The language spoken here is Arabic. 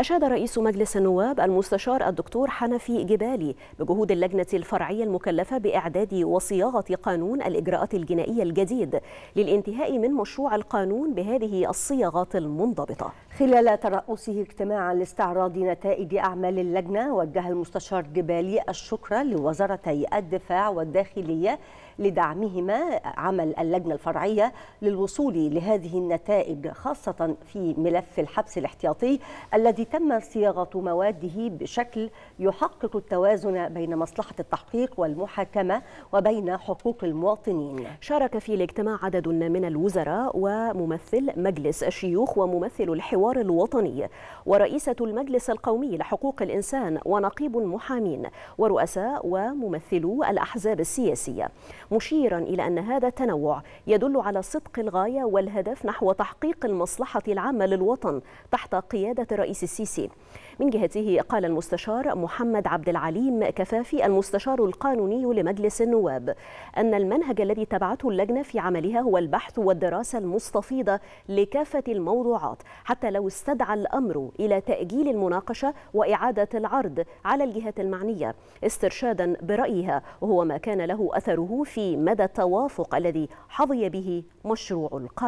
أشاد رئيس مجلس النواب المستشار الدكتور حنفي جبالي بجهود اللجنة الفرعية المكلفة بإعداد وصياغة قانون الإجراءات الجنائية الجديد للانتهاء من مشروع القانون بهذه الصياغات المنضبطة خلال ترأسه اجتماعا لاستعراض نتائج أعمال اللجنة وجه المستشار جبالي الشكر لوزارتي الدفاع والداخلية لدعمهما عمل اللجنة الفرعية للوصول لهذه النتائج خاصة في ملف الحبس الاحتياطي الذي تم صياغة مواده بشكل يحقق التوازن بين مصلحة التحقيق والمحاكمة وبين حقوق المواطنين شارك في الاجتماع عدد من الوزراء وممثل مجلس الشيوخ وممثل الحوار الوطني ورئيسة المجلس القومي لحقوق الإنسان ونقيب المحامين ورؤساء وممثلو الأحزاب السياسية مشيرا إلى أن هذا التنوع يدل على صدق الغاية والهدف نحو تحقيق المصلحة العامة للوطن تحت قيادة رئيس السياسة السيسي من جهته قال المستشار محمد عبد العليم كفافي المستشار القانوني لمجلس النواب أن المنهج الذي تبعته اللجنة في عملها هو البحث والدراسة المستفيضة لكافة الموضوعات حتى لو استدعى الأمر إلى تأجيل المناقشة وإعادة العرض على الجهات المعنية استرشادا برأيها وهو ما كان له أثره في مدى التوافق الذي حظي به مشروع القانون